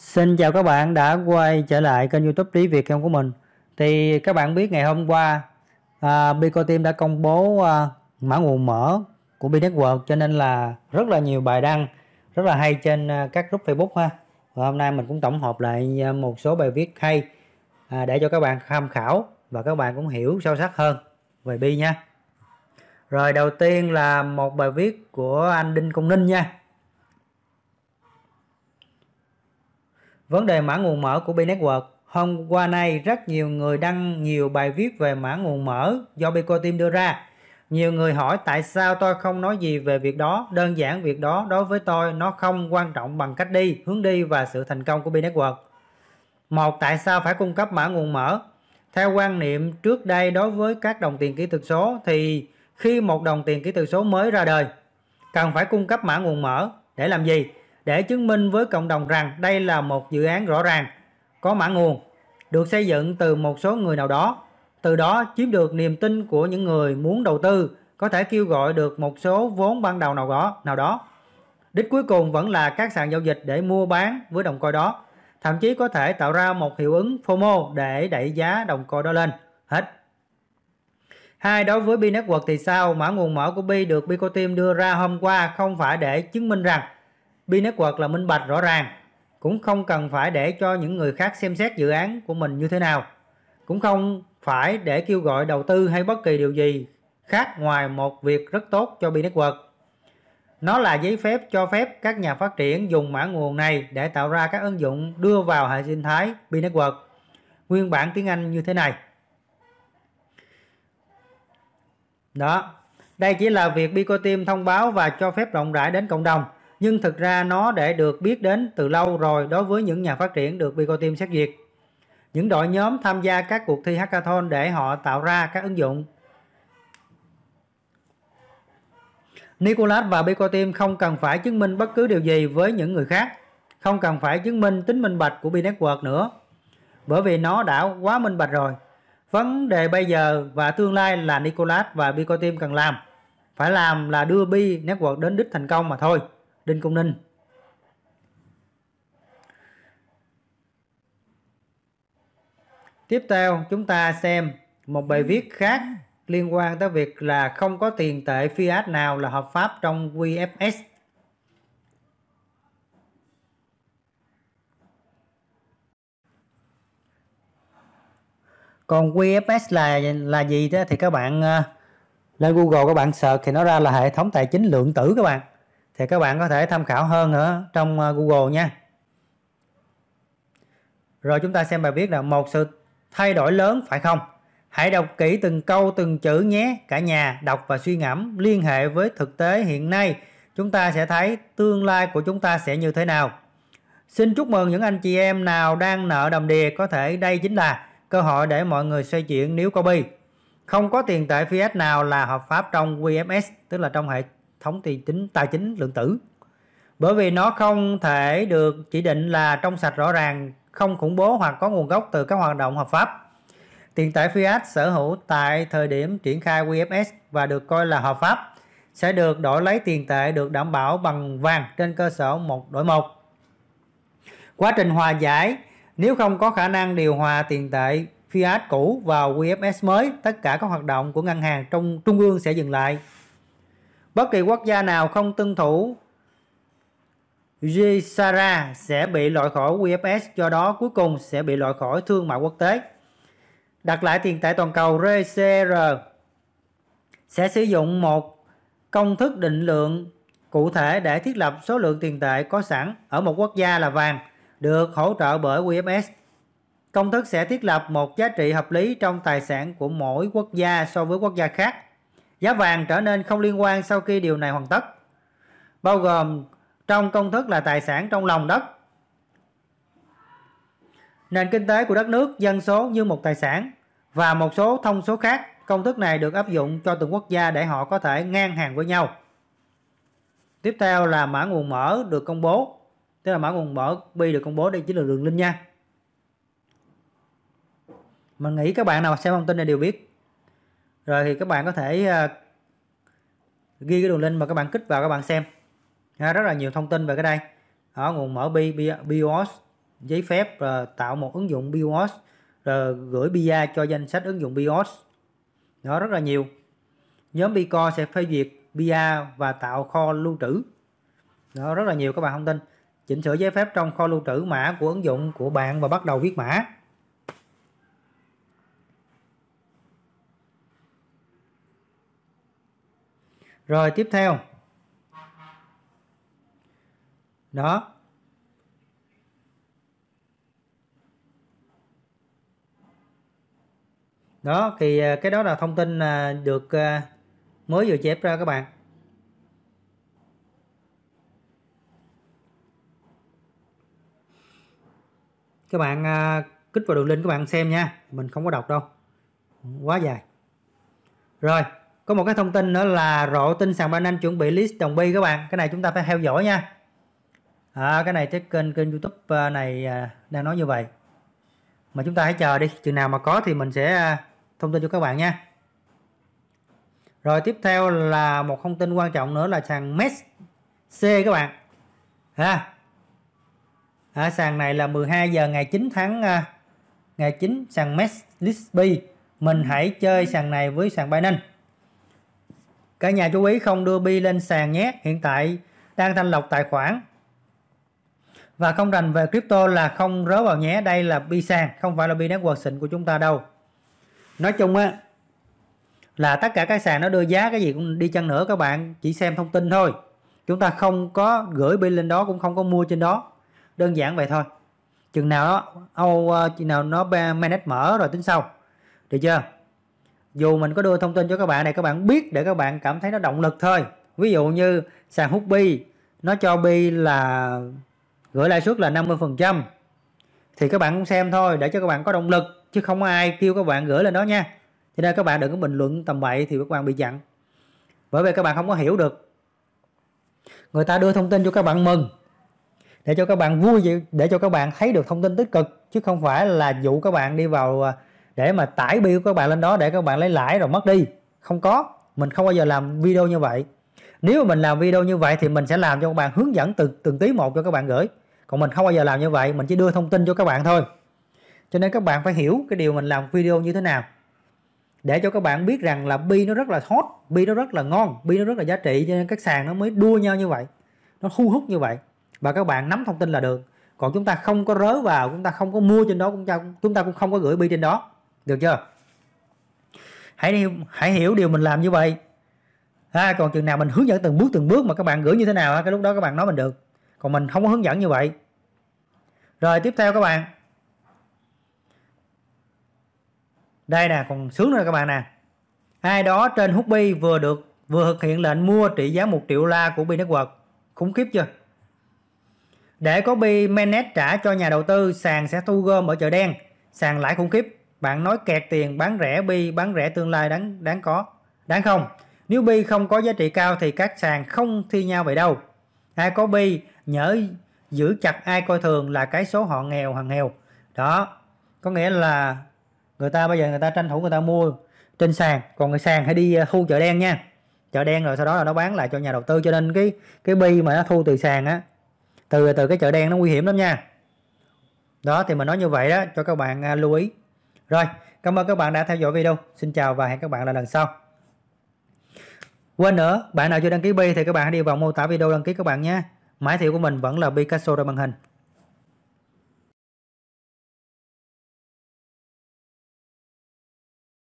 Xin chào các bạn đã quay trở lại kênh youtube Lý Việt em của mình Thì các bạn biết ngày hôm qua à, Pico Team đã công bố à, mã nguồn mở của B-Network Cho nên là rất là nhiều bài đăng rất là hay trên à, các group Facebook ha Và hôm nay mình cũng tổng hợp lại à, một số bài viết hay à, Để cho các bạn tham khảo và các bạn cũng hiểu sâu sắc hơn về Bi nha Rồi đầu tiên là một bài viết của anh Đinh Công Ninh nha Vấn đề mã nguồn mở của B-Network Hôm qua nay rất nhiều người đăng nhiều bài viết về mã nguồn mở do Bico Team đưa ra. Nhiều người hỏi tại sao tôi không nói gì về việc đó. Đơn giản việc đó đối với tôi nó không quan trọng bằng cách đi, hướng đi và sự thành công của B-Network. Một, tại sao phải cung cấp mã nguồn mở? Theo quan niệm trước đây đối với các đồng tiền kỹ thuật số thì khi một đồng tiền kỹ thuật số mới ra đời cần phải cung cấp mã nguồn mở để làm gì? để chứng minh với cộng đồng rằng đây là một dự án rõ ràng, có mã nguồn, được xây dựng từ một số người nào đó. Từ đó chiếm được niềm tin của những người muốn đầu tư, có thể kêu gọi được một số vốn ban đầu nào đó. Nào đó. Đích cuối cùng vẫn là các sàn giao dịch để mua bán với đồng coi đó, thậm chí có thể tạo ra một hiệu ứng FOMO để đẩy giá đồng coi đó lên. Hết. Hai, đối với Bi Network thì sao? Mã nguồn mở của Bi được Bicoteam đưa ra hôm qua không phải để chứng minh rằng Bi Network là minh bạch rõ ràng, cũng không cần phải để cho những người khác xem xét dự án của mình như thế nào. Cũng không phải để kêu gọi đầu tư hay bất kỳ điều gì khác ngoài một việc rất tốt cho Bi Network. Nó là giấy phép cho phép các nhà phát triển dùng mã nguồn này để tạo ra các ứng dụng đưa vào hệ sinh thái Bi Network. Nguyên bản tiếng Anh như thế này. Đó, đây chỉ là việc Bicoteam thông báo và cho phép rộng rãi đến cộng đồng nhưng thực ra nó đã được biết đến từ lâu rồi đối với những nhà phát triển được Bicoteam xét duyệt. Những đội nhóm tham gia các cuộc thi hackathon để họ tạo ra các ứng dụng. Nicolas và Bicoteam không cần phải chứng minh bất cứ điều gì với những người khác, không cần phải chứng minh tính minh bạch của B-Network nữa, bởi vì nó đã quá minh bạch rồi. Vấn đề bây giờ và tương lai là Nicolas và Bicoteam cần làm. Phải làm là đưa B-Network đến đích thành công mà thôi. Đinh Công Ninh. Tiếp theo chúng ta xem một bài viết khác liên quan tới việc là không có tiền tệ fiat nào là hợp pháp trong QFS. Còn QFS là là gì đó thì các bạn ờ, lên Google các bạn search thì nó ra là hệ thống tài chính lượng tử các bạn thì các bạn có thể tham khảo hơn nữa trong ờ, Google nha rồi chúng ta xem bài viết là một sự thay đổi lớn phải không hãy đọc kỹ từng câu từng chữ nhé cả nhà đọc và suy ngẫm liên hệ với thực tế hiện nay chúng ta sẽ thấy tương lai của chúng ta sẽ như thế nào xin chúc mừng những anh chị em nào đang nợ đầm đìa có thể đây chính là cơ hội để mọi người xoay chuyển nếu có bi không có tiền tệ fiat nào là hợp pháp trong QFS tức là trong hệ thống ti tính tài chính lượng tử bởi vì nó không thể được chỉ định là trong sạch rõ ràng không khủng bố hoặc có nguồn gốc từ các hoạt động hợp pháp tiền tệ fiat sở hữu tại thời điểm triển khai QFS và được coi là hợp pháp sẽ được đổi lấy tiền tệ được đảm bảo bằng vàng trên cơ sở một đổi một quá trình hòa giải nếu không có khả năng điều hòa tiền tệ fiat cũ vào QFS mới tất cả các hoạt động của ngân hàng trong trung ương sẽ dừng lại Bất kỳ quốc gia nào không tuân thủ Gisara sẽ bị loại khỏi WFS, do đó cuối cùng sẽ bị loại khỏi thương mại quốc tế. Đặt lại tiền tệ toàn cầu RCR sẽ sử dụng một công thức định lượng cụ thể để thiết lập số lượng tiền tệ có sẵn ở một quốc gia là vàng được hỗ trợ bởi WFS. Công thức sẽ thiết lập một giá trị hợp lý trong tài sản của mỗi quốc gia so với quốc gia khác giá vàng trở nên không liên quan sau khi điều này hoàn tất, bao gồm trong công thức là tài sản trong lòng đất. Nền kinh tế của đất nước dân số như một tài sản và một số thông số khác, công thức này được áp dụng cho từng quốc gia để họ có thể ngang hàng với nhau. Tiếp theo là mã nguồn mở được công bố, tức là mã nguồn mở bi được công bố đây chính là đường link nha. Mình nghĩ các bạn nào xem thông tin này đều biết rồi thì các bạn có thể à, ghi cái đường link mà các bạn kích vào các bạn xem rất là nhiều thông tin về cái đây ở nguồn mở BIOS giấy phép rồi tạo một ứng dụng BIOS rồi gửi BIA cho danh sách ứng dụng BIOS nó rất là nhiều nhóm Bico sẽ phê duyệt BIA và tạo kho lưu trữ nó rất là nhiều các bạn thông tin chỉnh sửa giấy phép trong kho lưu trữ mã của ứng dụng của bạn và bắt đầu viết mã Rồi tiếp theo. Đó. Đó thì à, cái đó là thông tin à, được à, mới vừa chép ra các bạn. Các bạn kích vào đường link các bạn xem nha, mình không có đọc đâu. Quá dài. Rồi, có một cái thông tin nữa là rộ tin sàn ban anh chuẩn bị list đồng bi các bạn cái này chúng ta phải theo dõi nha à, cái này cái kênh kênh youtube à, này à, đang nói như vậy mà chúng ta hãy chờ đi chừng nào mà có thì mình sẽ à, thông tin cho các bạn nha rồi tiếp theo là một thông tin quan trọng nữa là sàn MES C các bạn ha à, sàn này là 12 giờ ngày 9 tháng ngày 9 sàn MES Lisby mình hãy chơi sàn này với sàn Binance Cả nhà chú ý không đưa bi lên sàn nhé, hiện tại đang thanh lọc tài khoản. Và không rành về crypto là không rớ vào nhé, đây là bi sàn, không phải là bi network xịn của chúng ta đâu. Nói chung á là tất cả các sàn nó đưa giá cái gì cũng đi chăng nữa các bạn chỉ xem thông tin thôi. Chúng ta không có gửi bi lên đó cũng không có mua trên đó. Đơn giản vậy thôi. Chừng nào đó, Âu ờ, chừng nào nó manage mở rồi tính sau. Được chưa? dù mình có đưa thông tin cho các bạn này các bạn biết để các bạn cảm thấy nó động lực thôi ví dụ như sàn hút bi nó cho bi là gửi lãi suất là 50 phần trăm thì các bạn cũng xem thôi để cho các bạn có động lực chứ không ai kêu các bạn gửi lên đó nha cho nên các bạn đừng có bình luận tầm bậy thì các bạn bị chặn bởi vì các bạn không có hiểu được người ta đưa thông tin cho các bạn mừng để cho các bạn vui để cho các bạn thấy được thông tin tích cực chứ không phải là dụ các bạn đi vào để mà tải bill các bạn lên đó để các bạn lấy lãi rồi mất đi không có mình không bao giờ làm video như vậy nếu mà mình làm video như vậy thì mình sẽ làm cho các bạn hướng dẫn từng từng tí một cho các bạn gửi còn mình không bao giờ làm như vậy mình chỉ đưa thông tin cho các bạn thôi cho nên các bạn phải hiểu cái điều mình làm video như thế nào để cho các bạn biết rằng là bi nó rất là hot bi nó rất là ngon bi nó rất là giá trị cho nên các sàn nó mới đua nhau như vậy nó thu hút như vậy và các bạn nắm thông tin là được còn chúng ta không có rớ vào chúng ta không có mua trên đó chúng ta chúng ta cũng không có gửi bi trên đó được chưa hãy hiểu, hãy hiểu điều mình làm như vậy ha còn chừng nào mình hướng dẫn từng bước từng bước mà các bạn gửi như thế nào cái lúc đó các bạn nói mình được còn mình không có hướng dẫn như vậy rồi tiếp theo các bạn đây nè còn sướng nữa các bạn nè ai đó trên bi vừa được vừa thực hiện lệnh mua trị giá 1 triệu la của Bi Network khủng khiếp chưa để có Bi Mainnet trả cho nhà đầu tư sàn sẽ thu gom ở chợ đen sàn lãi khủng khiếp bạn nói kẹt tiền bán rẻ bi bán rẻ tương lai đáng đáng có đáng không nếu bi không có giá trị cao thì các sàn không thi nhau vậy đâu ai có bi nhớ giữ chặt ai coi thường là cái số họ nghèo hàng nghèo đó có nghĩa là người ta bây giờ người ta tranh thủ người ta mua trên sàn còn người sàn hãy đi ờ, thu chợ đen nha chợ đen rồi sau đó là nó bán lại cho nhà đầu tư cho nên cái cái bi mà nó thu từ sàn á từ từ cái chợ đen nó nguy hiểm lắm nha đó thì mình nói như vậy đó cho các bạn à, lưu ý rồi, cảm ơn các bạn đã theo dõi video. Xin chào và hẹn các bạn lại lần sau. Quên nữa, bạn nào chưa đăng ký bi thì các bạn hãy đi vào mô tả video đăng ký các bạn nhé. Mã thiệu của mình vẫn là Picasso trên màn hình.